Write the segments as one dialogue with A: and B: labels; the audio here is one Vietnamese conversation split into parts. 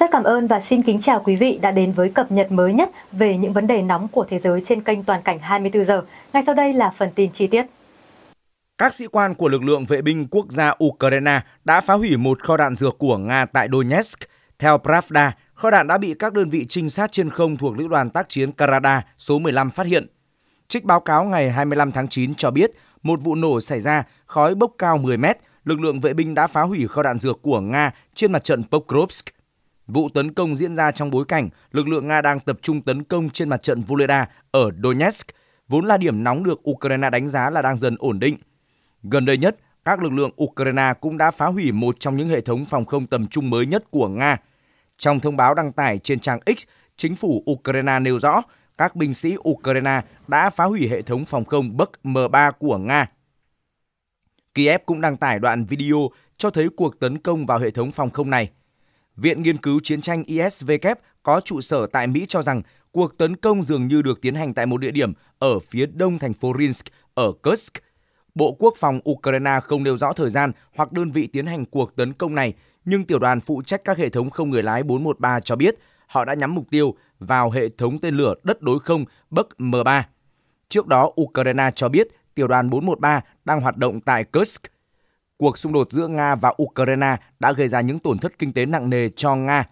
A: Rất cảm ơn và xin kính chào quý vị đã đến với cập nhật mới nhất về những vấn đề nóng của thế giới trên kênh Toàn cảnh 24 giờ. Ngay sau đây là phần tin chi tiết. Các sĩ quan của lực lượng vệ binh quốc gia Ukraine đã phá hủy một kho đạn dược của Nga tại Donetsk. Theo Pravda, kho đạn đã bị các đơn vị trinh sát trên không thuộc lữ đoàn tác chiến Karada số 15 phát hiện. Trích báo cáo ngày 25 tháng 9 cho biết một vụ nổ xảy ra, khói bốc cao 10 mét, lực lượng vệ binh đã phá hủy kho đạn dược của Nga trên mặt trận Pokrovsk Vụ tấn công diễn ra trong bối cảnh lực lượng Nga đang tập trung tấn công trên mặt trận Voleda ở Donetsk, vốn là điểm nóng được Ukraine đánh giá là đang dần ổn định. Gần đây nhất, các lực lượng Ukraine cũng đã phá hủy một trong những hệ thống phòng không tầm trung mới nhất của Nga. Trong thông báo đăng tải trên trang X, chính phủ Ukraine nêu rõ các binh sĩ Ukraine đã phá hủy hệ thống phòng không Buk M3 của Nga. Kiev cũng đăng tải đoạn video cho thấy cuộc tấn công vào hệ thống phòng không này – Viện Nghiên cứu Chiến tranh ISVK có trụ sở tại Mỹ cho rằng cuộc tấn công dường như được tiến hành tại một địa điểm ở phía đông thành phố Rinsk ở Kursk. Bộ Quốc phòng Ukraine không nêu rõ thời gian hoặc đơn vị tiến hành cuộc tấn công này, nhưng tiểu đoàn phụ trách các hệ thống không người lái 413 cho biết họ đã nhắm mục tiêu vào hệ thống tên lửa đất đối không Bắc M3. Trước đó, Ukraine cho biết tiểu đoàn 413 đang hoạt động tại Kursk cuộc xung đột giữa Nga và Ukraine đã gây ra những tổn thất kinh tế nặng nề cho Nga.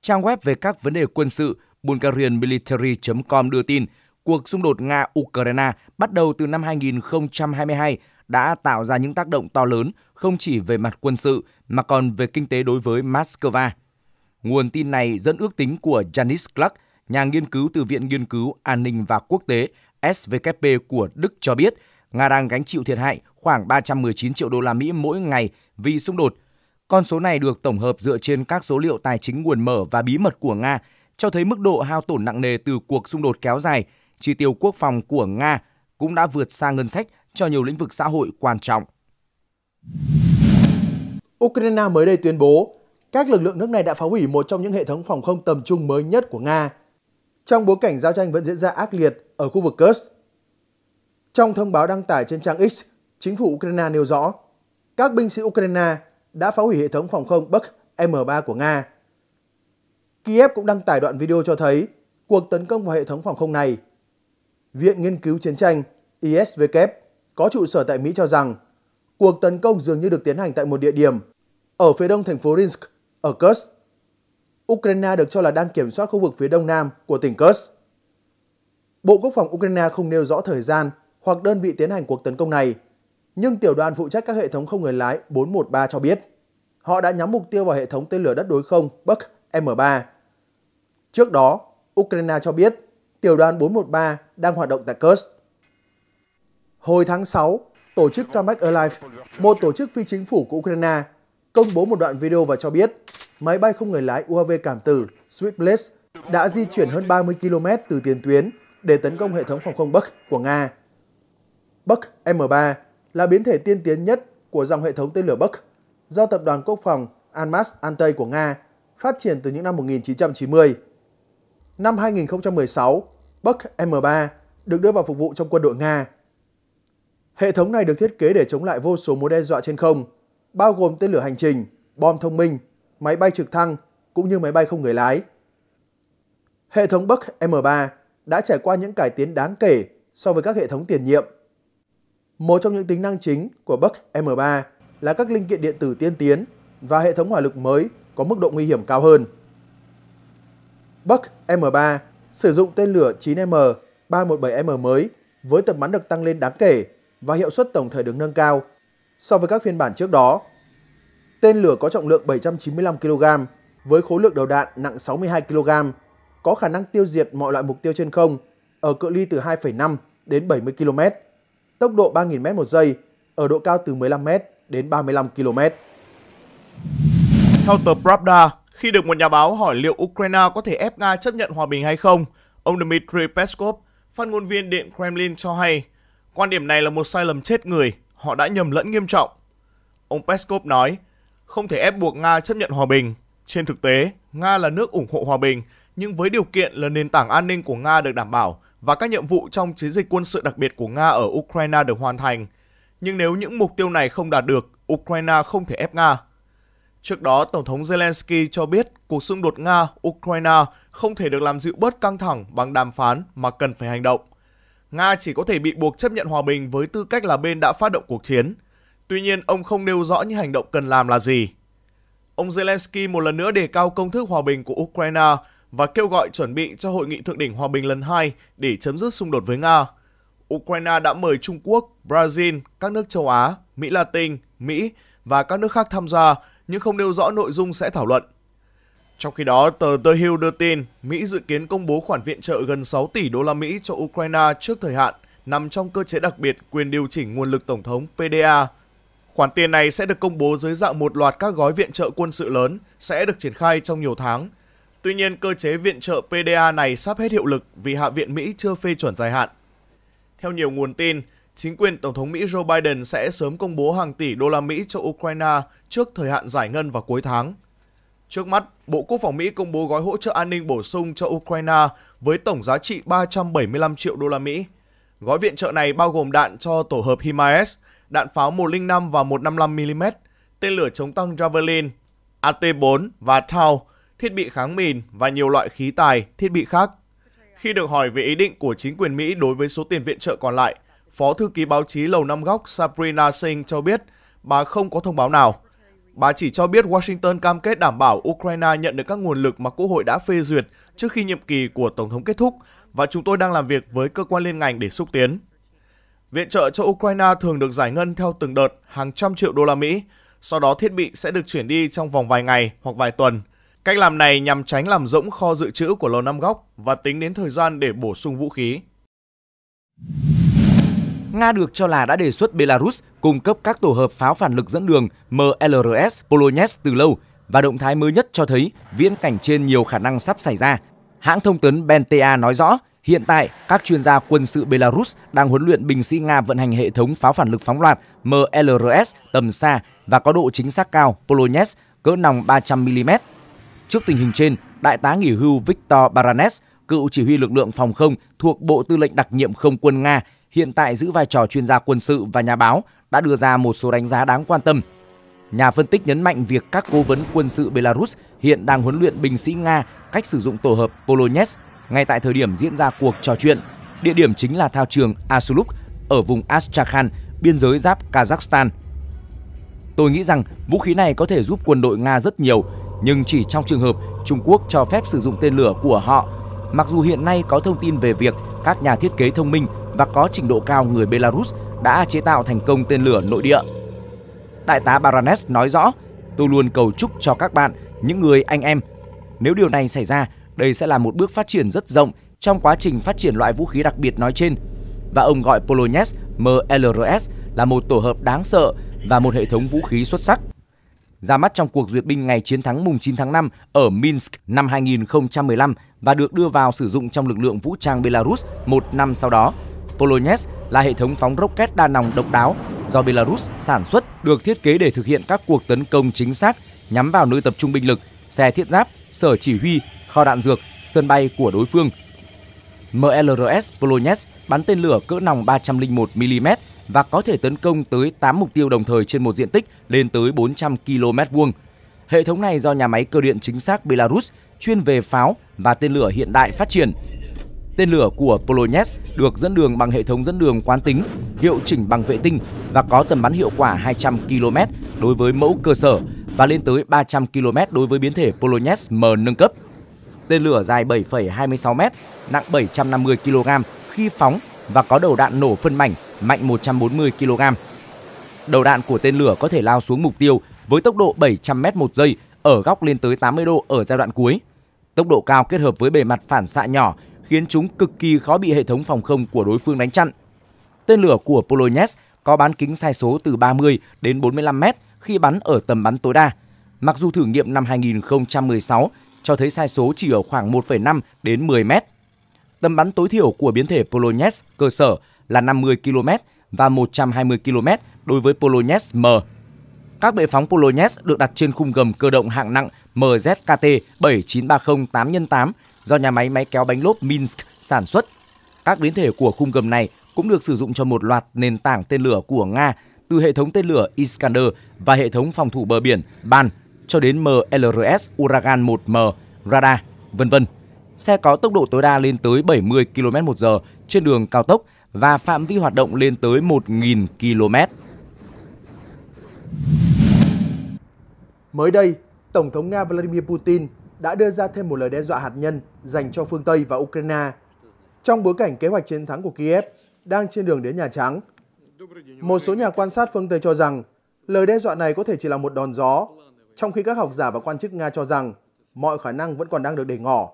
A: Trang web về các vấn đề quân sự bulgarianmilitary.com đưa tin, cuộc xung đột Nga-Ukraine bắt đầu từ năm 2022 đã tạo ra những tác động to lớn không chỉ về mặt quân sự mà còn về kinh tế đối với Moscow. Nguồn tin này dẫn ước tính của Janis Clark, nhà nghiên cứu từ Viện Nghiên cứu An ninh và Quốc tế SVKP của Đức cho biết – Nga đang gánh chịu thiệt hại khoảng 319 triệu đô la Mỹ mỗi ngày vì xung đột. Con số này được tổng hợp dựa trên các số liệu tài chính nguồn mở và bí mật của Nga, cho thấy mức độ hao tổn nặng nề từ cuộc xung đột kéo dài, chi tiêu quốc phòng của Nga cũng đã vượt xa ngân sách cho nhiều lĩnh vực xã hội quan trọng.
B: Ukraine mới đây tuyên bố, các lực lượng nước này đã phá hủy một trong những hệ thống phòng không tầm trung mới nhất của Nga. Trong bối cảnh giao tranh vẫn diễn ra ác liệt ở khu vực Kursk, trong thông báo đăng tải trên trang X, chính phủ Ukraine nêu rõ, các binh sĩ Ukraine đã phá hủy hệ thống phòng không Buk M3 của Nga. Kiev cũng đăng tải đoạn video cho thấy cuộc tấn công vào hệ thống phòng không này. Viện Nghiên cứu Chiến tranh ISVK có trụ sở tại Mỹ cho rằng cuộc tấn công dường như được tiến hành tại một địa điểm ở phía đông thành phố Rinsk, ở Kursk. Ukraine được cho là đang kiểm soát khu vực phía đông nam của tỉnh Kursk. Bộ Quốc phòng Ukraine không nêu rõ thời gian hoặc đơn vị tiến hành cuộc tấn công này. Nhưng tiểu đoàn phụ trách các hệ thống không người lái 413 cho biết họ đã nhắm mục tiêu vào hệ thống tên lửa đất đối không Buk M3. Trước đó, Ukraine cho biết tiểu đoàn 413 đang hoạt động tại Kursk. Hồi tháng 6, tổ chức Comeback Alive, một tổ chức phi chính phủ của Ukraine, công bố một đoạn video và cho biết máy bay không người lái UAV cảm tử Switchblade đã di chuyển hơn 30 km từ tiền tuyến để tấn công hệ thống phòng không Bắc của Nga. Buck M3 là biến thể tiên tiến nhất của dòng hệ thống tên lửa Buck do Tập đoàn Quốc phòng Almas Antey của Nga phát triển từ những năm 1990. Năm 2016, Buck M3 được đưa vào phục vụ trong quân đội Nga. Hệ thống này được thiết kế để chống lại vô số mối đe dọa trên không, bao gồm tên lửa hành trình, bom thông minh, máy bay trực thăng cũng như máy bay không người lái. Hệ thống Buck M3 đã trải qua những cải tiến đáng kể so với các hệ thống tiền nhiệm một trong những tính năng chính của Buck M3 là các linh kiện điện tử tiên tiến và hệ thống hỏa lực mới có mức độ nguy hiểm cao hơn. Buck M3 sử dụng tên lửa 9M 317M mới với tầm bắn được tăng lên đáng kể và hiệu suất tổng thể được nâng cao so với các phiên bản trước đó. Tên lửa có trọng lượng 795 kg với khối lượng đầu đạn nặng 62 kg, có khả năng tiêu diệt mọi loại mục tiêu trên không ở cự ly từ 2,5 đến 70 km tốc độ 3.000m một giây, ở độ cao từ 15m đến 35 km. Theo tờ
C: Pravda, khi được một nhà báo hỏi liệu Ukraine có thể ép Nga chấp nhận hòa bình hay không, ông Dmitry Peskov, phát ngôn viên Điện Kremlin cho hay, quan điểm này là một sai lầm chết người, họ đã nhầm lẫn nghiêm trọng. Ông Peskov nói, không thể ép buộc Nga chấp nhận hòa bình. Trên thực tế, Nga là nước ủng hộ hòa bình, nhưng với điều kiện là nền tảng an ninh của Nga được đảm bảo và các nhiệm vụ trong chiến dịch quân sự đặc biệt của Nga ở Ukraine được hoàn thành, nhưng nếu những mục tiêu này không đạt được, Ukraine không thể ép Nga. Trước đó, Tổng thống Zelensky cho biết cuộc xung đột Nga-Ukraine không thể được làm dịu bớt căng thẳng bằng đàm phán mà cần phải hành động. Nga chỉ có thể bị buộc chấp nhận hòa bình với tư cách là bên đã phát động cuộc chiến. Tuy nhiên, ông không nêu rõ những hành động cần làm là gì. Ông Zelensky một lần nữa đề cao công thức hòa bình của Ukraine và kêu gọi chuẩn bị cho hội nghị thượng đỉnh hòa bình lần 2 để chấm dứt xung đột với Nga. Ukraine đã mời Trung Quốc, Brazil, các nước châu Á, Mỹ Latin, Mỹ và các nước khác tham gia nhưng không nêu rõ nội dung sẽ thảo luận. Trong khi đó, tờ The Hill đưa tin Mỹ dự kiến công bố khoản viện trợ gần 6 tỷ đô la Mỹ cho Ukraine trước thời hạn nằm trong cơ chế đặc biệt quyền điều chỉnh nguồn lực tổng thống PDA. Khoản tiền này sẽ được công bố dưới dạng một loạt các gói viện trợ quân sự lớn sẽ được triển khai trong nhiều tháng – Tuy nhiên, cơ chế viện trợ PDA này sắp hết hiệu lực vì Hạ viện Mỹ chưa phê chuẩn dài hạn. Theo nhiều nguồn tin, chính quyền Tổng thống Mỹ Joe Biden sẽ sớm công bố hàng tỷ đô la Mỹ cho Ukraine trước thời hạn giải ngân vào cuối tháng. Trước mắt, Bộ Quốc phòng Mỹ công bố gói hỗ trợ an ninh bổ sung cho Ukraine với tổng giá trị 375 triệu đô la Mỹ. Gói viện trợ này bao gồm đạn cho tổ hợp HIMARS, đạn pháo 105 và 155mm, tên lửa chống tăng Javelin, AT-4 và TAU, thiết bị kháng mìn và nhiều loại khí tài, thiết bị khác. Khi được hỏi về ý định của chính quyền Mỹ đối với số tiền viện trợ còn lại, Phó Thư ký báo chí Lầu Năm Góc Sabrina Singh cho biết bà không có thông báo nào. Bà chỉ cho biết Washington cam kết đảm bảo Ukraine nhận được các nguồn lực mà Quốc hội đã phê duyệt trước khi nhiệm kỳ của Tổng thống kết thúc và chúng tôi đang làm việc với cơ quan liên ngành để xúc tiến. Viện trợ cho Ukraine thường được giải ngân theo từng đợt hàng trăm triệu đô la Mỹ, sau đó thiết bị sẽ được chuyển đi trong vòng vài ngày hoặc vài tuần – Cách làm này nhằm tránh làm rỗng kho dự trữ của Lầu Năm Góc và tính đến thời gian để bổ sung vũ khí. Nga được cho là đã đề xuất Belarus
A: cung cấp các tổ hợp pháo phản lực dẫn đường MLRS Polonets từ lâu và động thái mới nhất cho thấy viễn cảnh trên nhiều khả năng sắp xảy ra. Hãng thông tấn Benta nói rõ, hiện tại các chuyên gia quân sự Belarus đang huấn luyện binh sĩ Nga vận hành hệ thống pháo phản lực phóng loạt MLRS tầm xa và có độ chính xác cao Polonets cỡ nòng 300mm Trước tình hình trên, Đại tá nghỉ hưu Victor Baranes, cựu chỉ huy lực lượng phòng không thuộc Bộ Tư lệnh đặc nhiệm không quân Nga, hiện tại giữ vai trò chuyên gia quân sự và nhà báo, đã đưa ra một số đánh giá đáng quan tâm. Nhà phân tích nhấn mạnh việc các cố vấn quân sự Belarus hiện đang huấn luyện binh sĩ Nga cách sử dụng tổ hợp Polonets ngay tại thời điểm diễn ra cuộc trò chuyện. Địa điểm chính là thao trường Asuluk ở vùng Astrakhan, biên giới giáp Kazakhstan. Tôi nghĩ rằng vũ khí này có thể giúp quân đội Nga rất nhiều nhưng chỉ trong trường hợp Trung Quốc cho phép sử dụng tên lửa của họ. Mặc dù hiện nay có thông tin về việc các nhà thiết kế thông minh và có trình độ cao người Belarus đã chế tạo thành công tên lửa nội địa. Đại tá Baranes nói rõ, tôi luôn cầu chúc cho các bạn, những người anh em. Nếu điều này xảy ra, đây sẽ là một bước phát triển rất rộng trong quá trình phát triển loại vũ khí đặc biệt nói trên. Và ông gọi Polonets MLRS là một tổ hợp đáng sợ và một hệ thống vũ khí xuất sắc ra mắt trong cuộc duyệt binh ngày chiến thắng mùng 9 tháng 5 ở Minsk năm 2015 và được đưa vào sử dụng trong lực lượng vũ trang Belarus một năm sau đó. Polonets là hệ thống phóng rocket đa nòng độc đáo do Belarus sản xuất được thiết kế để thực hiện các cuộc tấn công chính xác nhắm vào nơi tập trung binh lực, xe thiết giáp, sở chỉ huy, kho đạn dược, sân bay của đối phương. MLRS Polonets bắn tên lửa cỡ nòng 301mm và có thể tấn công tới 8 mục tiêu đồng thời trên một diện tích lên tới 400 km vuông. Hệ thống này do nhà máy cơ điện chính xác Belarus chuyên về pháo và tên lửa hiện đại phát triển. Tên lửa của Polonets được dẫn đường bằng hệ thống dẫn đường quán tính, hiệu chỉnh bằng vệ tinh và có tầm bắn hiệu quả 200 km đối với mẫu cơ sở và lên tới 300 km đối với biến thể Polonets M nâng cấp. Tên lửa dài 7,26m, nặng 750 kg khi phóng và có đầu đạn nổ phân mảnh mạnh 140 kg. Đầu đạn của tên lửa có thể lao xuống mục tiêu với tốc độ 700 m một giây ở góc lên tới 80 độ ở giai đoạn cuối. Tốc độ cao kết hợp với bề mặt phản xạ nhỏ khiến chúng cực kỳ khó bị hệ thống phòng không của đối phương đánh chặn. Tên lửa của Polones có bán kính sai số từ 30 đến 45 m khi bắn ở tầm bắn tối đa. Mặc dù thử nghiệm năm 2016 cho thấy sai số chỉ ở khoảng 1,5 đến 10 mét tầm bắn tối thiểu của biến thể Polones cơ sở là 50 km và 120 km đối với Polones M. Các bệ phóng Polones được đặt trên khung gầm cơ động hạng nặng MZKT 79308 x 8 do nhà máy máy kéo bánh lốp Minsk sản xuất. Các biến thể của khung gầm này cũng được sử dụng cho một loạt nền tảng tên lửa của Nga từ hệ thống tên lửa Iskander và hệ thống phòng thủ bờ biển BAN cho đến MLRS Uragan 1M, radar, vân vân xe có tốc độ tối đa lên tới 70 km/h trên đường cao tốc và phạm vi hoạt động lên tới 1.000 km.
B: Mới đây, Tổng thống Nga Vladimir Putin đã đưa ra thêm một lời đe dọa hạt nhân dành cho phương Tây và Ukraine trong bối cảnh kế hoạch chiến thắng của Kiev đang trên đường đến Nhà Trắng. Một số nhà quan sát phương Tây cho rằng lời đe dọa này có thể chỉ là một đòn gió, trong khi các học giả và quan chức Nga cho rằng mọi khả năng vẫn còn đang được để ngỏ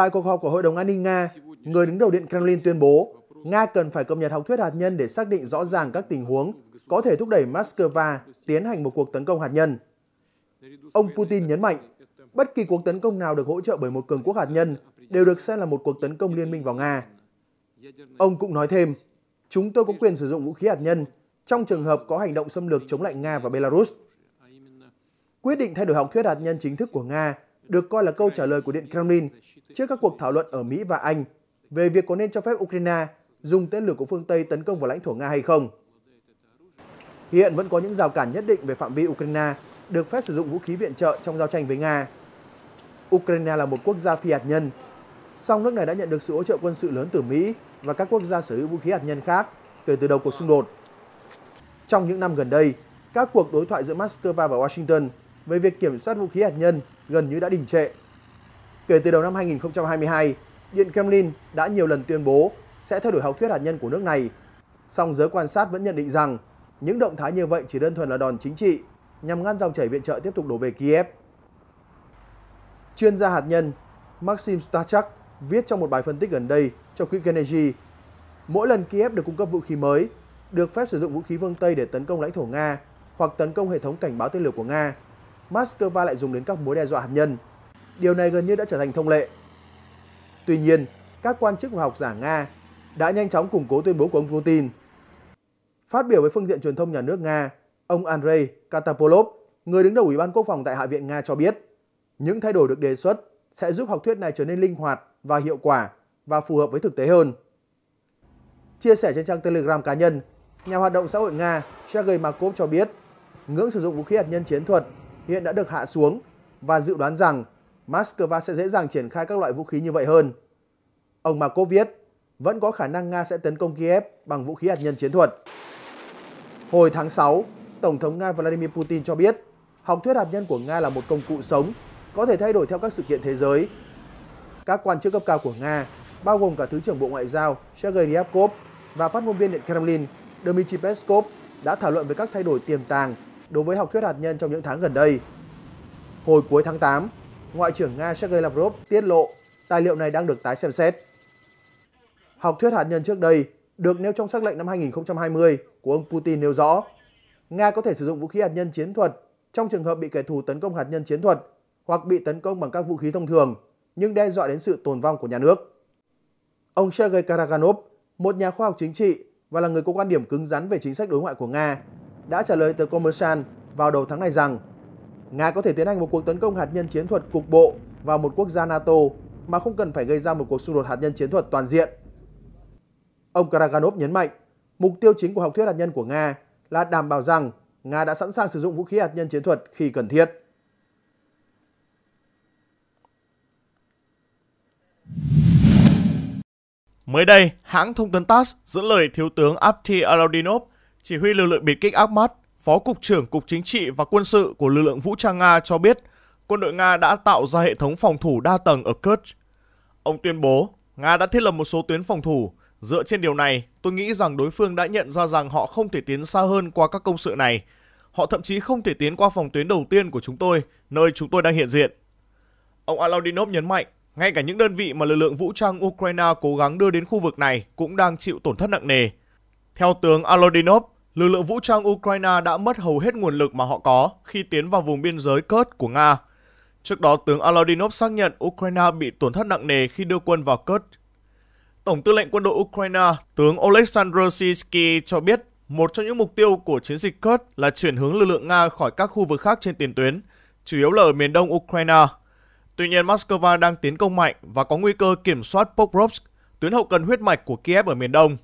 B: Tại cuộc họp của Hội đồng An ninh Nga, người đứng đầu Điện Kremlin tuyên bố Nga cần phải cập nhật học thuyết hạt nhân để xác định rõ ràng các tình huống có thể thúc đẩy Moscow tiến hành một cuộc tấn công hạt nhân. Ông Putin nhấn mạnh, bất kỳ cuộc tấn công nào được hỗ trợ bởi một cường quốc hạt nhân đều được xem là một cuộc tấn công liên minh vào Nga. Ông cũng nói thêm, chúng tôi có quyền sử dụng vũ khí hạt nhân trong trường hợp có hành động xâm lược chống lại Nga và Belarus. Quyết định thay đổi học thuyết hạt nhân chính thức của Nga được coi là câu trả lời của Điện Kremlin trước các cuộc thảo luận ở Mỹ và Anh về việc có nên cho phép Ukraine dùng tên lửa của phương Tây tấn công vào lãnh thổ Nga hay không. Hiện vẫn có những rào cản nhất định về phạm vi Ukraine được phép sử dụng vũ khí viện trợ trong giao tranh với Nga. Ukraine là một quốc gia phi hạt nhân, song nước này đã nhận được sự hỗ trợ quân sự lớn từ Mỹ và các quốc gia sở hữu vũ khí hạt nhân khác kể từ đầu cuộc xung đột. Trong những năm gần đây, các cuộc đối thoại giữa Moscow và Washington về việc kiểm soát vũ khí hạt nhân gần như đã đình trệ. Kể từ đầu năm 2022, Điện Kremlin đã nhiều lần tuyên bố sẽ thay đổi học thuyết hạt nhân của nước này. Song giới quan sát vẫn nhận định rằng những động thái như vậy chỉ đơn thuần là đòn chính trị nhằm ngăn dòng chảy viện trợ tiếp tục đổ về Kiev. Chuyên gia hạt nhân Maxim Starchak viết trong một bài phân tích gần đây cho quỹ Carnegie, mỗi lần Kiev được cung cấp vũ khí mới, được phép sử dụng vũ khí phương Tây để tấn công lãnh thổ Nga hoặc tấn công hệ thống cảnh báo tên lửa của Nga, Moscow lại dùng đến các mối đe dọa hạt nhân. Điều này gần như đã trở thành thông lệ. Tuy nhiên, các quan chức và học giả Nga đã nhanh chóng củng cố tuyên bố của ông Putin. Phát biểu với phương tiện truyền thông nhà nước Nga, ông Andrei Katapolov, người đứng đầu Ủy ban Quốc phòng tại Hạ viện Nga cho biết, những thay đổi được đề xuất sẽ giúp học thuyết này trở nên linh hoạt và hiệu quả và phù hợp với thực tế hơn. Chia sẻ trên trang Telegram cá nhân, nhà hoạt động xã hội Nga Sergei Makov cho biết, ngưỡng sử dụng vũ khí hạt nhân chiến thuật hiện đã được hạ xuống và dự đoán rằng Moscow sẽ dễ dàng triển khai các loại vũ khí như vậy hơn. Ông Markov viết, vẫn có khả năng Nga sẽ tấn công Kiev bằng vũ khí hạt nhân chiến thuật. Hồi tháng 6, Tổng thống Nga Vladimir Putin cho biết, học thuyết hạt nhân của Nga là một công cụ sống, có thể thay đổi theo các sự kiện thế giới. Các quan chức cấp cao của Nga, bao gồm cả Thứ trưởng Bộ Ngoại giao Sergei Ryabkov và phát ngôn viên Điện Kremlin Dmitry Peskov đã thảo luận về các thay đổi tiềm tàng đối với học thuyết hạt nhân trong những tháng gần đây. Hồi cuối tháng 8, Ngoại trưởng Nga Sergei Lavrov tiết lộ tài liệu này đang được tái xem xét. Học thuyết hạt nhân trước đây được nêu trong sắc lệnh năm 2020 của ông Putin nêu rõ, Nga có thể sử dụng vũ khí hạt nhân chiến thuật trong trường hợp bị kẻ thù tấn công hạt nhân chiến thuật hoặc bị tấn công bằng các vũ khí thông thường, nhưng đe dọa đến sự tồn vong của nhà nước. Ông Sergei Karaganov, một nhà khoa học chính trị và là người có quan điểm cứng rắn về chính sách đối ngoại của Nga, đã trả lời tờ Commercial vào đầu tháng này rằng Nga có thể tiến hành một cuộc tấn công hạt nhân chiến thuật cục bộ vào một quốc gia NATO mà không cần phải gây ra một cuộc xung đột hạt nhân chiến thuật toàn diện. Ông Karaganov nhấn mạnh, mục tiêu chính của học thuyết hạt nhân của Nga là đảm bảo rằng Nga đã sẵn sàng sử dụng vũ khí hạt nhân chiến thuật khi cần thiết.
C: Mới đây, hãng thông tấn TASS dẫn lời Thiếu tướng Apti Alaudinov chỉ huy lực lượng biệt kích Akhmat, Phó Cục trưởng Cục Chính trị và Quân sự của lực lượng vũ trang Nga cho biết quân đội Nga đã tạo ra hệ thống phòng thủ đa tầng ở Kerch. Ông tuyên bố, Nga đã thiết lập một số tuyến phòng thủ. Dựa trên điều này, tôi nghĩ rằng đối phương đã nhận ra rằng họ không thể tiến xa hơn qua các công sự này. Họ thậm chí không thể tiến qua phòng tuyến đầu tiên của chúng tôi, nơi chúng tôi đang hiện diện. Ông Alaudinov nhấn mạnh, ngay cả những đơn vị mà lực lượng vũ trang Ukraine cố gắng đưa đến khu vực này cũng đang chịu tổn thất nặng nề. Theo tướng Alodinov, lực lượng vũ trang Ukraine đã mất hầu hết nguồn lực mà họ có khi tiến vào vùng biên giới Kurt của Nga. Trước đó, tướng Alodinov xác nhận Ukraine bị tổn thất nặng nề khi đưa quân vào Kurt. Tổng tư lệnh quân đội Ukraine, tướng Oleksandr Sisky cho biết một trong những mục tiêu của chiến dịch Kurt là chuyển hướng lực lượng Nga khỏi các khu vực khác trên tiền tuyến, chủ yếu là ở miền đông Ukraine. Tuy nhiên, Moscow đang tiến công mạnh và có nguy cơ kiểm soát Pokrovsk, tuyến hậu cần huyết mạch của Kiev ở miền đông.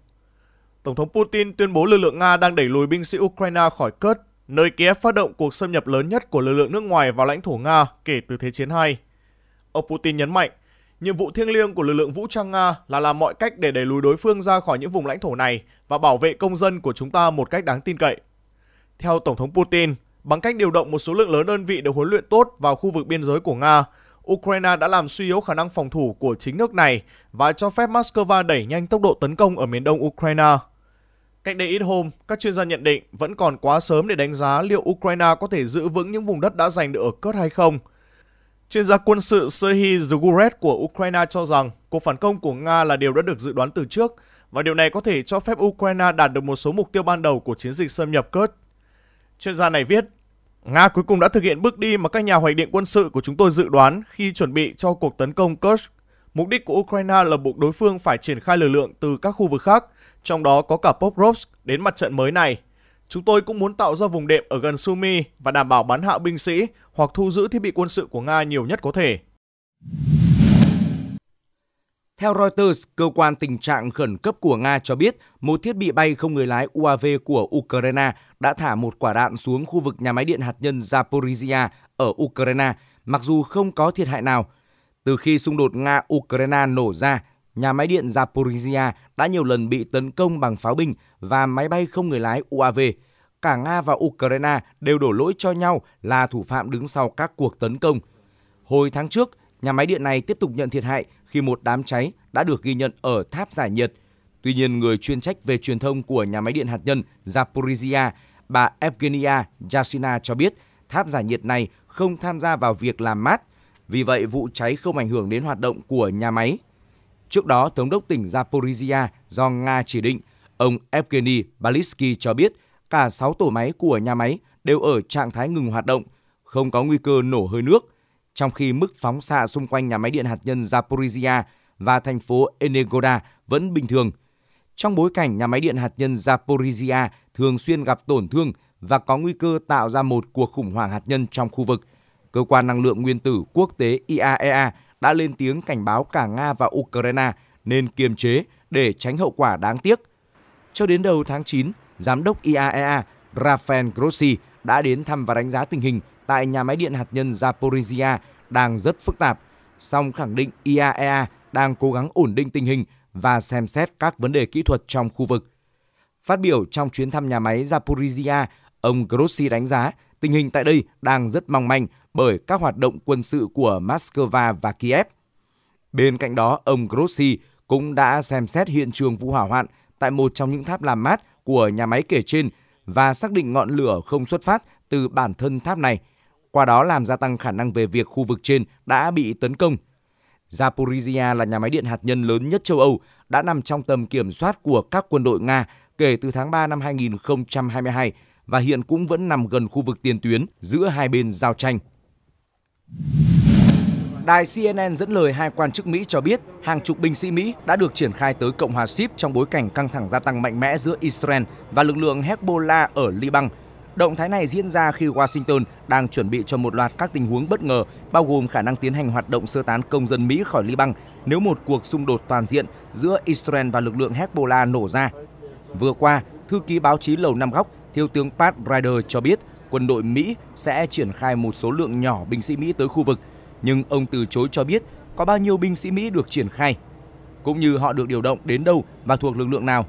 C: Tổng thống Putin tuyên bố lực lượng Nga đang đẩy lùi binh sĩ Ukraine khỏi Kurt, nơi Kiev phát động cuộc xâm nhập lớn nhất của lực lượng nước ngoài vào lãnh thổ Nga kể từ Thế chiến II. Ông Putin nhấn mạnh, nhiệm vụ thiêng liêng của lực lượng vũ trang Nga là làm mọi cách để đẩy lùi đối phương ra khỏi những vùng lãnh thổ này và bảo vệ công dân của chúng ta một cách đáng tin cậy. Theo Tổng thống Putin, bằng cách điều động một số lượng lớn đơn vị được huấn luyện tốt vào khu vực biên giới của Nga, Ukraine đã làm suy yếu khả năng phòng thủ của chính nước này và cho phép Moscow đẩy nhanh tốc độ tấn công ở miền đông Ukraine. Cách đây ít hôm, các chuyên gia nhận định vẫn còn quá sớm để đánh giá liệu Ukraine có thể giữ vững những vùng đất đã giành được ở cốt hay không. Chuyên gia quân sự Serhiy Zuguret của Ukraine cho rằng cuộc phản công của Nga là điều đã được dự đoán từ trước và điều này có thể cho phép Ukraine đạt được một số mục tiêu ban đầu của chiến dịch xâm nhập cốt. Chuyên gia này viết, Nga cuối cùng đã thực hiện bước đi mà các nhà hoạch định quân sự của chúng tôi dự đoán khi chuẩn bị cho cuộc tấn công Kursk. Mục đích của Ukraine là buộc đối phương phải triển khai lực lượng từ các khu vực khác – trong đó có cả Pokrovsk đến mặt trận mới này. Chúng tôi cũng muốn tạo ra vùng đệm ở gần Sumi và đảm bảo bắn hạ binh sĩ hoặc thu giữ thiết bị quân sự của Nga nhiều nhất có thể.
A: Theo Reuters, cơ quan tình trạng khẩn cấp của Nga cho biết một thiết bị bay không người lái UAV của Ukraine đã thả một quả đạn xuống khu vực nhà máy điện hạt nhân Zaporizhia ở Ukraine, mặc dù không có thiệt hại nào. Từ khi xung đột Nga-Ukraine nổ ra, nhà máy điện Zaporizhia đã nhiều lần bị tấn công bằng pháo binh và máy bay không người lái UAV. Cả Nga và Ukraine đều đổ lỗi cho nhau là thủ phạm đứng sau các cuộc tấn công. Hồi tháng trước, nhà máy điện này tiếp tục nhận thiệt hại khi một đám cháy đã được ghi nhận ở tháp giải nhiệt. Tuy nhiên, người chuyên trách về truyền thông của nhà máy điện hạt nhân Zaporizhia, bà Evgenia Yasina cho biết tháp giải nhiệt này không tham gia vào việc làm mát. Vì vậy, vụ cháy không ảnh hưởng đến hoạt động của nhà máy. Trước đó, Thống đốc tỉnh Zaporizhia do Nga chỉ định, ông Evgeny Balitsky cho biết cả 6 tổ máy của nhà máy đều ở trạng thái ngừng hoạt động, không có nguy cơ nổ hơi nước, trong khi mức phóng xạ xung quanh nhà máy điện hạt nhân Zaporizhia và thành phố Enegoda vẫn bình thường. Trong bối cảnh nhà máy điện hạt nhân Zaporizhia thường xuyên gặp tổn thương và có nguy cơ tạo ra một cuộc khủng hoảng hạt nhân trong khu vực, cơ quan năng lượng nguyên tử quốc tế IAEA e đã lên tiếng cảnh báo cả Nga và Ukraine nên kiềm chế để tránh hậu quả đáng tiếc. Cho đến đầu tháng 9, Giám đốc IAEA e Rafael Grossi đã đến thăm và đánh giá tình hình tại nhà máy điện hạt nhân Zaporizhia đang rất phức tạp, song khẳng định IAEA e đang cố gắng ổn định tình hình và xem xét các vấn đề kỹ thuật trong khu vực. Phát biểu trong chuyến thăm nhà máy Zaporizhia, ông Grossi đánh giá tình hình tại đây đang rất mong manh bởi các hoạt động quân sự của Moscow và Kiev. Bên cạnh đó, ông Grossi cũng đã xem xét hiện trường vụ hỏa hoạn tại một trong những tháp làm mát của nhà máy kể trên và xác định ngọn lửa không xuất phát từ bản thân tháp này, qua đó làm gia tăng khả năng về việc khu vực trên đã bị tấn công. Zaporizhia là nhà máy điện hạt nhân lớn nhất châu Âu, đã nằm trong tầm kiểm soát của các quân đội Nga kể từ tháng 3 năm 2022 và hiện cũng vẫn nằm gần khu vực tiền tuyến giữa hai bên giao tranh. Đài CNN dẫn lời hai quan chức Mỹ cho biết hàng chục binh sĩ Mỹ đã được triển khai tới Cộng hòa Ship trong bối cảnh căng thẳng gia tăng mạnh mẽ giữa Israel và lực lượng Hezbollah ở Liban. Động thái này diễn ra khi Washington đang chuẩn bị cho một loạt các tình huống bất ngờ, bao gồm khả năng tiến hành hoạt động sơ tán công dân Mỹ khỏi Liban nếu một cuộc xung đột toàn diện giữa Israel và lực lượng Hezbollah nổ ra. Vừa qua, thư ký báo chí Lầu Năm Góc, Thiếu tướng Pat Ryder cho biết quân đội Mỹ sẽ triển khai một số lượng nhỏ binh sĩ Mỹ tới khu vực, nhưng ông từ chối cho biết có bao nhiêu binh sĩ Mỹ được triển khai, cũng như họ được điều động đến đâu và thuộc lực lượng nào.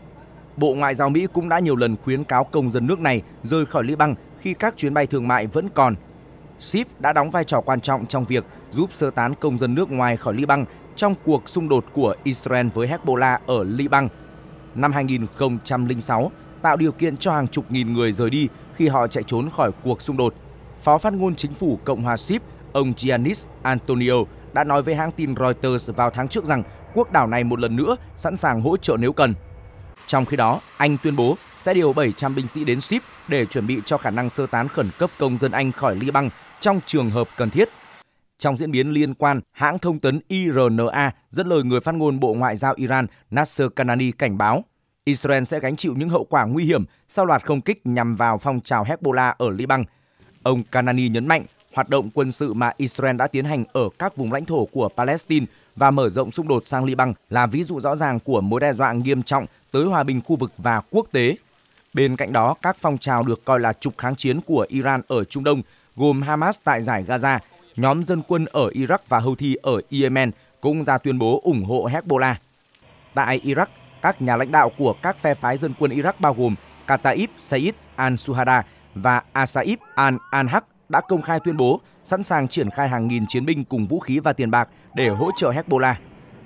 A: Bộ Ngoại giao Mỹ cũng đã nhiều lần khuyến cáo công dân nước này rời khỏi Liban khi các chuyến bay thương mại vẫn còn. Ship đã đóng vai trò quan trọng trong việc giúp sơ tán công dân nước ngoài khỏi Liban trong cuộc xung đột của Israel với Hezbollah ở Liban. Năm 2006, tạo điều kiện cho hàng chục nghìn người rời đi khi họ chạy trốn khỏi cuộc xung đột. Phó phát ngôn chính phủ Cộng hòa Ship, ông Giannis Antonio đã nói với hãng tin Reuters vào tháng trước rằng quốc đảo này một lần nữa sẵn sàng hỗ trợ nếu cần. Trong khi đó, Anh tuyên bố sẽ điều 700 binh sĩ đến Ship để chuẩn bị cho khả năng sơ tán khẩn cấp công dân Anh khỏi Liban trong trường hợp cần thiết. Trong diễn biến liên quan, hãng thông tấn IRNA dẫn lời người phát ngôn Bộ Ngoại giao Iran Nasser Kanani cảnh báo Israel sẽ gánh chịu những hậu quả nguy hiểm sau loạt không kích nhằm vào phong trào Hezbollah ở Liban. Ông Kanani nhấn mạnh hoạt động quân sự mà Israel đã tiến hành ở các vùng lãnh thổ của Palestine và mở rộng xung đột sang Liban là ví dụ rõ ràng của mối đe dọa nghiêm trọng tới hòa bình khu vực và quốc tế. Bên cạnh đó, các phong trào được coi là trục kháng chiến của Iran ở Trung Đông, gồm Hamas tại giải Gaza, nhóm dân quân ở Iraq và Houthi ở Yemen cũng ra tuyên bố ủng hộ Hezbollah. Tại Iraq, các nhà lãnh đạo của các phe phái dân quân Iraq bao gồm Kataib Said al-Suhada và Asaib al-Anhaq đã công khai tuyên bố sẵn sàng triển khai hàng nghìn chiến binh cùng vũ khí và tiền bạc để hỗ trợ Hezbollah.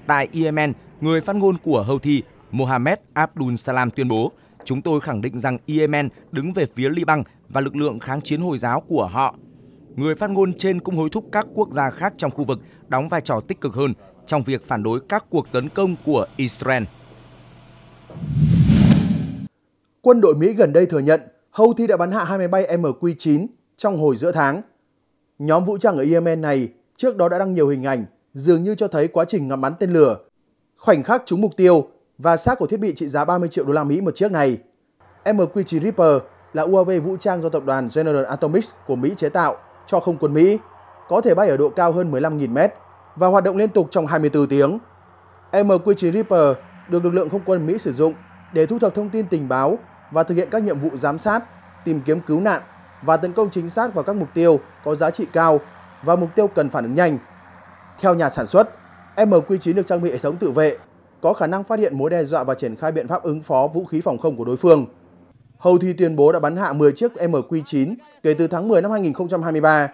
A: Tại Yemen, người phát ngôn của Houthi Mohammed Abdul Salam tuyên bố, chúng tôi khẳng định rằng Yemen đứng về phía Liban và lực lượng kháng chiến Hồi giáo của họ. Người phát ngôn trên cũng hối thúc các quốc gia khác trong khu vực đóng vai trò tích cực hơn trong việc phản đối các cuộc tấn công của Israel.
B: Quân đội Mỹ gần đây thừa nhận Houthi đã bắn hạ hai máy bay MQ-9 trong hồi giữa tháng. Nhóm vũ trang ở Yemen này trước đó đã đăng nhiều hình ảnh dường như cho thấy quá trình ngắm bắn tên lửa. Khoảnh khắc trúng mục tiêu và xác của thiết bị trị giá 30 triệu đô la Mỹ một chiếc này. MQ-9 Reaper là UAV vũ trang do tập đoàn General Atomics của Mỹ chế tạo cho không quân Mỹ, có thể bay ở độ cao hơn 15.000 mét và hoạt động liên tục trong 24 tiếng. MQ-9 Reaper được lực lượng không quân Mỹ sử dụng để thu thập thông tin tình báo và thực hiện các nhiệm vụ giám sát, tìm kiếm cứu nạn và tấn công chính xác vào các mục tiêu có giá trị cao và mục tiêu cần phản ứng nhanh. Theo nhà sản xuất, MQ-9 được trang bị hệ thống tự vệ, có khả năng phát hiện mối đe dọa và triển khai biện pháp ứng phó vũ khí phòng không của đối phương. Houthi tuyên bố đã bắn hạ 10 chiếc MQ-9 kể từ tháng 10 năm 2023,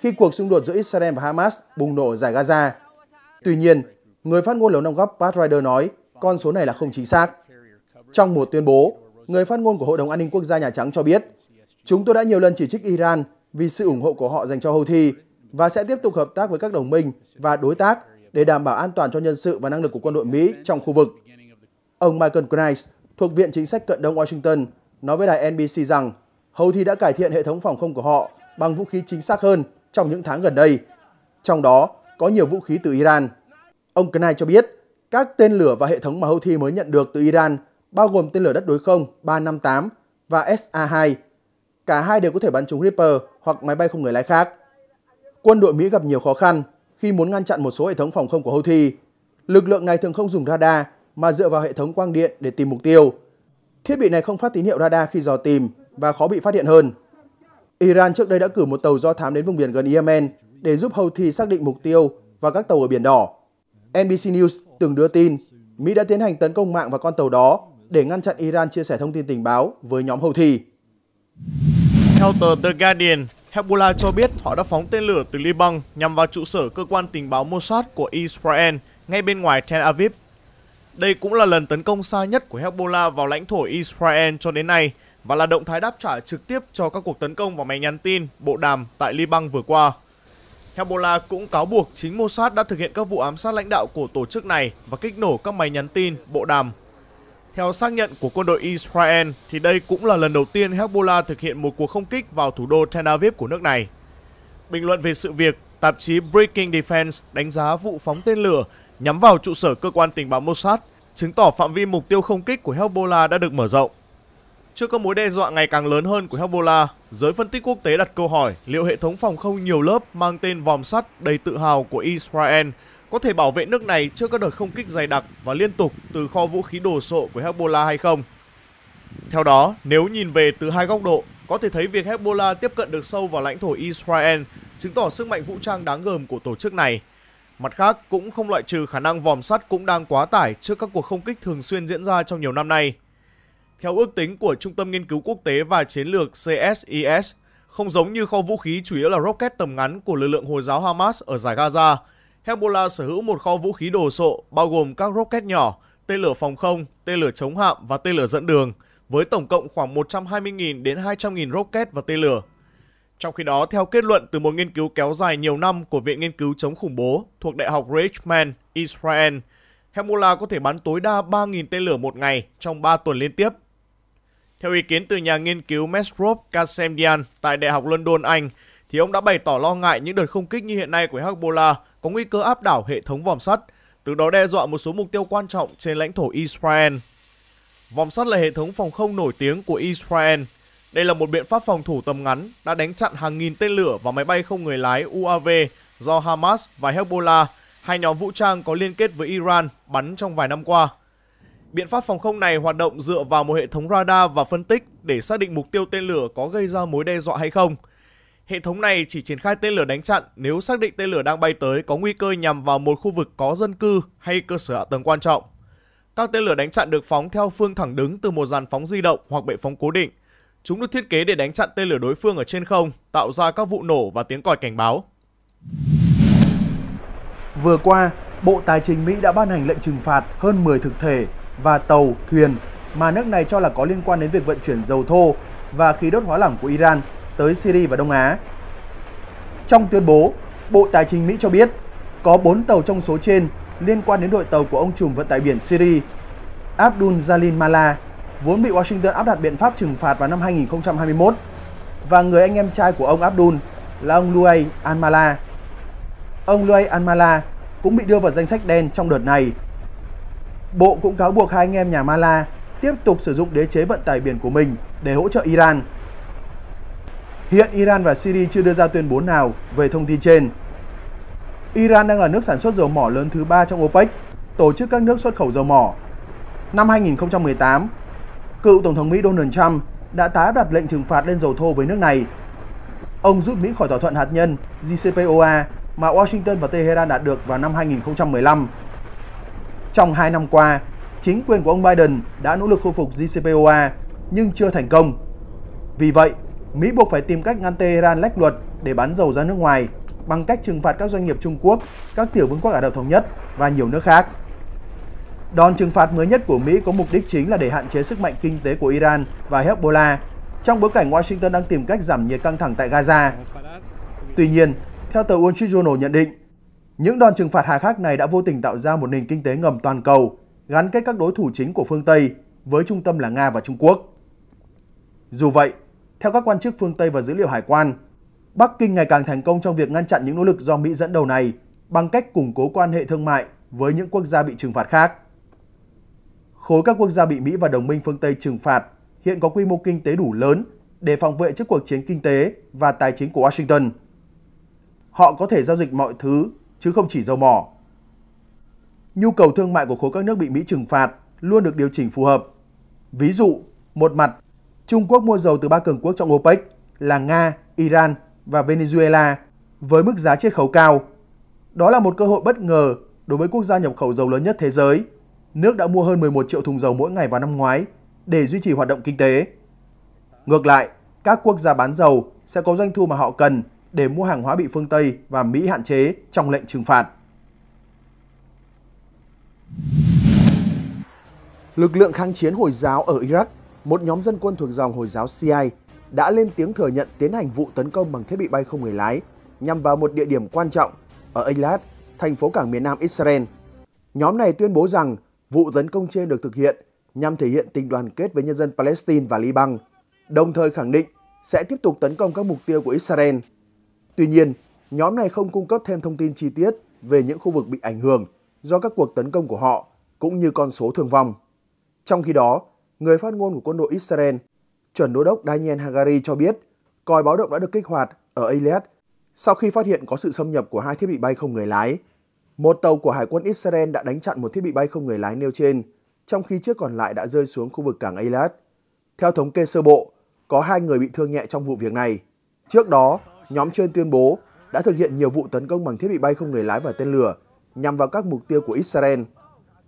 B: khi cuộc xung đột giữa Israel và Hamas bùng nổ ở giải Gaza. Tuy nhiên, người phát ngôn lầu năm góc Pat Ryder nói con số này là không chính xác. Trong một tuyên bố, người phát ngôn của Hội đồng An ninh Quốc gia Nhà Trắng cho biết, chúng tôi đã nhiều lần chỉ trích Iran vì sự ủng hộ của họ dành cho Houthi và sẽ tiếp tục hợp tác với các đồng minh và đối tác để đảm bảo an toàn cho nhân sự và năng lực của quân đội Mỹ trong khu vực. Ông Michael Knight thuộc Viện Chính sách Cận Đông Washington nói với đài NBC rằng Houthi đã cải thiện hệ thống phòng không của họ bằng vũ khí chính xác hơn trong những tháng gần đây, trong đó có nhiều vũ khí từ Iran. Ông Knight cho biết các tên lửa và hệ thống mà Houthi mới nhận được từ Iran bao gồm tên lửa đất đối không 358 và SA-2. Cả hai đều có thể bắn trúng Reaper hoặc máy bay không người lái khác. Quân đội Mỹ gặp nhiều khó khăn khi muốn ngăn chặn một số hệ thống phòng không của Houthi. Lực lượng này thường không dùng radar mà dựa vào hệ thống quang điện để tìm mục tiêu. Thiết bị này không phát tín hiệu radar khi dò tìm và khó bị phát hiện hơn. Iran trước đây đã cử một tàu do thám đến vùng biển gần Yemen để giúp Houthi xác định mục tiêu và các tàu ở Biển Đỏ. NBC News từng đưa tin Mỹ đã tiến hành tấn công mạng vào con tàu đó để ngăn chặn Iran chia sẻ thông tin tình báo với nhóm houthi.
C: Theo tờ The Guardian, Hezbollah cho biết họ đã phóng tên lửa từ Liban nhằm vào trụ sở cơ quan tình báo Mossad của Israel ngay bên ngoài Tel Aviv. Đây cũng là lần tấn công xa nhất của Hezbollah vào lãnh thổ Israel cho đến nay và là động thái đáp trả trực tiếp cho các cuộc tấn công vào máy nhắn tin, bộ đàm tại Liban vừa qua. Hezbollah cũng cáo buộc chính Mossad đã thực hiện các vụ ám sát lãnh đạo của tổ chức này và kích nổ các máy nhắn tin, bộ đàm. Theo xác nhận của quân đội Israel, thì đây cũng là lần đầu tiên Hezbollah thực hiện một cuộc không kích vào thủ đô Tel Aviv của nước này. Bình luận về sự việc, tạp chí Breaking Defense đánh giá vụ phóng tên lửa nhắm vào trụ sở cơ quan tình báo Mossad, chứng tỏ phạm vi mục tiêu không kích của Hezbollah đã được mở rộng. Trước các mối đe dọa ngày càng lớn hơn của Hezbollah, giới phân tích quốc tế đặt câu hỏi liệu hệ thống phòng không nhiều lớp mang tên vòm sắt đầy tự hào của Israel có thể bảo vệ nước này trước các đợt không kích dày đặc và liên tục từ kho vũ khí đồ sộ của Hezbollah hay không. Theo đó, nếu nhìn về từ hai góc độ, có thể thấy việc Hezbollah tiếp cận được sâu vào lãnh thổ Israel chứng tỏ sức mạnh vũ trang đáng gờm của tổ chức này. Mặt khác, cũng không loại trừ khả năng vòm sắt cũng đang quá tải trước các cuộc không kích thường xuyên diễn ra trong nhiều năm nay. Theo ước tính của Trung tâm Nghiên cứu Quốc tế và Chiến lược CSIS, không giống như kho vũ khí chủ yếu là rocket tầm ngắn của lực lượng Hồi giáo Hamas ở giải Gaza, Hezbollah sở hữu một kho vũ khí đồ sộ bao gồm các rocket nhỏ, tên lửa phòng không, tên lửa chống hạm và tên lửa dẫn đường, với tổng cộng khoảng 120.000 đến 200.000 rocket và tên lửa. Trong khi đó, theo kết luận từ một nghiên cứu kéo dài nhiều năm của Viện Nghiên cứu chống khủng bố thuộc Đại học Richmond, Israel, Hezbollah có thể bắn tối đa 3.000 tên lửa một ngày trong 3 tuần liên tiếp theo ý kiến từ nhà nghiên cứu Mesrop Kasemdian tại Đại học London, Anh, thì ông đã bày tỏ lo ngại những đợt không kích như hiện nay của Hezbollah có nguy cơ áp đảo hệ thống vòm sắt, từ đó đe dọa một số mục tiêu quan trọng trên lãnh thổ Israel. Vòm sắt là hệ thống phòng không nổi tiếng của Israel. Đây là một biện pháp phòng thủ tầm ngắn đã đánh chặn hàng nghìn tên lửa và máy bay không người lái UAV do Hamas và Hezbollah, hai nhóm vũ trang có liên kết với Iran, bắn trong vài năm qua – Biện pháp phòng không này hoạt động dựa vào một hệ thống radar và phân tích để xác định mục tiêu tên lửa có gây ra mối đe dọa hay không. Hệ thống này chỉ triển khai tên lửa đánh chặn nếu xác định tên lửa đang bay tới có nguy cơ nhằm vào một khu vực có dân cư hay cơ sở hạ tầng quan trọng. Các tên lửa đánh chặn được phóng theo phương thẳng đứng từ một dàn phóng di động hoặc bệ phóng cố định. Chúng được thiết kế để đánh chặn tên lửa đối phương ở trên không, tạo ra các vụ nổ và tiếng còi cảnh báo.
B: Vừa qua, Bộ Tài chính Mỹ đã ban hành lệnh trừng phạt hơn 10 thực thể và tàu, thuyền mà nước này cho là có liên quan đến việc vận chuyển dầu thô và khí đốt hóa lỏng của Iran tới Syria và Đông Á. Trong tuyên bố, Bộ Tài chính Mỹ cho biết có 4 tàu trong số trên liên quan đến đội tàu của ông trùm vận tải biển Syria Abdul Jalil Mala, vốn bị Washington áp đặt biện pháp trừng phạt vào năm 2021, và người anh em trai của ông Abdul là ông Luay Mala. Ông Luay Mala cũng bị đưa vào danh sách đen trong đợt này Bộ cũng cáo buộc hai anh em nhà Mala tiếp tục sử dụng đế chế vận tải biển của mình để hỗ trợ Iran. Hiện Iran và Syria chưa đưa ra tuyên bố nào về thông tin trên. Iran đang là nước sản xuất dầu mỏ lớn thứ ba trong OPEC, tổ chức các nước xuất khẩu dầu mỏ. Năm 2018, cựu Tổng thống Mỹ Donald Trump đã tái đặt lệnh trừng phạt lên dầu thô với nước này. Ông rút Mỹ khỏi thỏa thuận hạt nhân JCPOA mà Washington và Tehran đạt được vào năm 2015. Trong 2 năm qua, chính quyền của ông Biden đã nỗ lực khôi phục JCPOA nhưng chưa thành công. Vì vậy, Mỹ buộc phải tìm cách ngăn Tehran lách luật để bán dầu ra nước ngoài bằng cách trừng phạt các doanh nghiệp Trung Quốc, các tiểu vương quốc Ả Rập Thống Nhất và nhiều nước khác. Đòn trừng phạt mới nhất của Mỹ có mục đích chính là để hạn chế sức mạnh kinh tế của Iran và Hezbollah trong bối cảnh Washington đang tìm cách giảm nhiệt căng thẳng tại Gaza. Tuy nhiên, theo tờ Wall Street Journal nhận định, những đòn trừng phạt hà khắc này đã vô tình tạo ra một nền kinh tế ngầm toàn cầu, gắn kết các đối thủ chính của phương Tây với trung tâm là Nga và Trung Quốc. Dù vậy, theo các quan chức phương Tây và dữ liệu hải quan, Bắc Kinh ngày càng thành công trong việc ngăn chặn những nỗ lực do Mỹ dẫn đầu này bằng cách củng cố quan hệ thương mại với những quốc gia bị trừng phạt khác. Khối các quốc gia bị Mỹ và đồng minh phương Tây trừng phạt hiện có quy mô kinh tế đủ lớn để phòng vệ trước cuộc chiến kinh tế và tài chính của Washington. Họ có thể giao dịch mọi thứ chứ không chỉ dầu mỏ. Nhu cầu thương mại của khối các nước bị Mỹ trừng phạt luôn được điều chỉnh phù hợp. Ví dụ, một mặt, Trung Quốc mua dầu từ ba cường quốc trong OPEC là Nga, Iran và Venezuela với mức giá chiết khấu cao. Đó là một cơ hội bất ngờ đối với quốc gia nhập khẩu dầu lớn nhất thế giới. Nước đã mua hơn 11 triệu thùng dầu mỗi ngày vào năm ngoái để duy trì hoạt động kinh tế. Ngược lại, các quốc gia bán dầu sẽ có doanh thu mà họ cần để mua hàng hóa bị phương Tây và Mỹ hạn chế trong lệnh trừng phạt. Lực lượng kháng chiến Hồi giáo ở Iraq, một nhóm dân quân thuộc dòng Hồi giáo Shiite, đã lên tiếng thừa nhận tiến hành vụ tấn công bằng thiết bị bay không người lái nhằm vào một địa điểm quan trọng ở Eilat, thành phố cảng miền nam Israel. Nhóm này tuyên bố rằng vụ tấn công trên được thực hiện nhằm thể hiện tình đoàn kết với nhân dân Palestine và Liban, đồng thời khẳng định sẽ tiếp tục tấn công các mục tiêu của Israel. Tuy nhiên, nhóm này không cung cấp thêm thông tin chi tiết về những khu vực bị ảnh hưởng do các cuộc tấn công của họ, cũng như con số thương vong. Trong khi đó, người phát ngôn của quân đội Israel, chuẩn đô đốc Daniel Hagari cho biết, còi báo động đã được kích hoạt ở Eilat sau khi phát hiện có sự xâm nhập của hai thiết bị bay không người lái. Một tàu của Hải quân Israel đã đánh chặn một thiết bị bay không người lái nêu trên, trong khi chiếc còn lại đã rơi xuống khu vực cảng Eilat. Theo thống kê sơ bộ, có hai người bị thương nhẹ trong vụ việc này. Trước đó, nhóm trên tuyên bố đã thực hiện nhiều vụ tấn công bằng thiết bị bay không người lái và tên lửa nhằm vào các mục tiêu của Israel.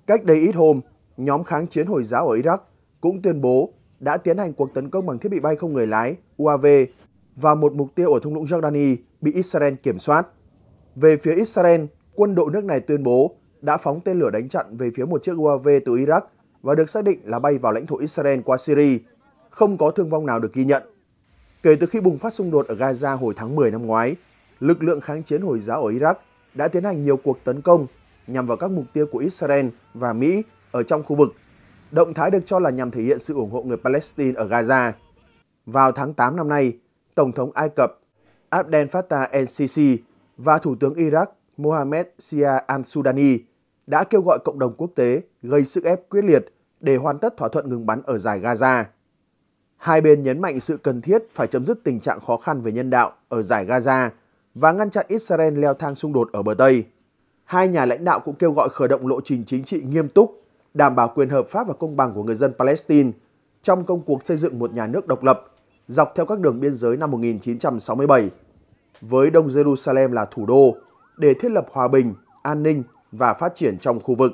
B: Cách đây ít hôm, nhóm kháng chiến Hồi giáo ở Iraq cũng tuyên bố đã tiến hành cuộc tấn công bằng thiết bị bay không người lái UAV vào một mục tiêu ở thung lũng Jordani bị Israel kiểm soát. Về phía Israel, quân đội nước này tuyên bố đã phóng tên lửa đánh chặn về phía một chiếc UAV từ Iraq và được xác định là bay vào lãnh thổ Israel qua Syria. Không có thương vong nào được ghi nhận. Kể từ khi bùng phát xung đột ở Gaza hồi tháng 10 năm ngoái, lực lượng kháng chiến Hồi giáo ở Iraq đã tiến hành nhiều cuộc tấn công nhằm vào các mục tiêu của Israel và Mỹ ở trong khu vực. Động thái được cho là nhằm thể hiện sự ủng hộ người Palestine ở Gaza. Vào tháng 8 năm nay, Tổng thống Ai Cập Abdel Fattah el-Sisi và Thủ tướng Iraq Mohamed Sia al-Sudani đã kêu gọi cộng đồng quốc tế gây sức ép quyết liệt để hoàn tất thỏa thuận ngừng bắn ở giải Gaza. Hai bên nhấn mạnh sự cần thiết phải chấm dứt tình trạng khó khăn về nhân đạo ở giải Gaza và ngăn chặn Israel leo thang xung đột ở bờ Tây. Hai nhà lãnh đạo cũng kêu gọi khởi động lộ trình chính trị nghiêm túc, đảm bảo quyền hợp pháp và công bằng của người dân Palestine trong công cuộc xây dựng một nhà nước độc lập dọc theo các đường biên giới năm 1967, với Đông Jerusalem là thủ đô, để thiết lập hòa bình, an ninh và phát triển trong khu vực.